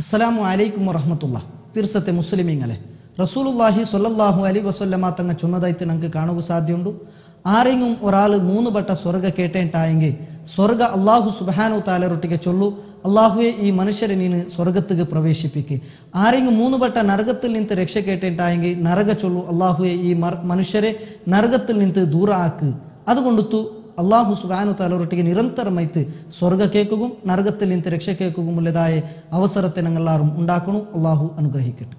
അസ്സലാമു അലൈക്കും വറഹമത്തുള്ള പീർസത്തെ മുസ്ലിമീങ്ങളെ റസൂലുല്ലാഹി സൊല്ലാഹു അലി വസല്ലമ തങ്ങ ചൊന്നതായിട്ട് നമുക്ക് കാണുക സാധ്യമുണ്ട് ആരെങ്കിലും ഒരാൾ മൂന്ന് പട്ട സ്വർഗ കേട്ടേണ്ടായെങ്കിൽ സ്വർഗ അള്ളാഹു സുബാനു താലറൊട്ടിക്ക് ചൊല്ലു അള്ളാഹുയെ ഈ മനുഷ്യരെ നീന് സ്വർഗത്തേക്ക് പ്രവേശിപ്പിക്കുക ആരെങ്കിലും മൂന്ന് പട്ട നരകത്തിൽ നിന്ന് രക്ഷ കേട്ടേണ്ടായെങ്കിൽ നരക ചൊല്ലു അള്ളാഹുയെ ഈ മനുഷ്യരെ നരകത്തിൽ നിന്ന് ദൂരാക്ക് അതുകൊണ്ടു ಅಲ್ಲಾಹು ಸುಬಾನು ತಾಲೂರೊಟ್ಟಿಗೆ ನಿರಂತರಮೈತು ಸ್ವರ್ಗ നരകത്തിൽ ನರಗತ್ತಲಿಂತ രക്ഷ കേൾക്കുമുള്ളതായ അവസരത്തെ ഞങ്ങൾ എല്ലാവരും ഉണ്ടാക്കണു അള്ളാഹു അനുഗ്രഹിക്കട്ടെ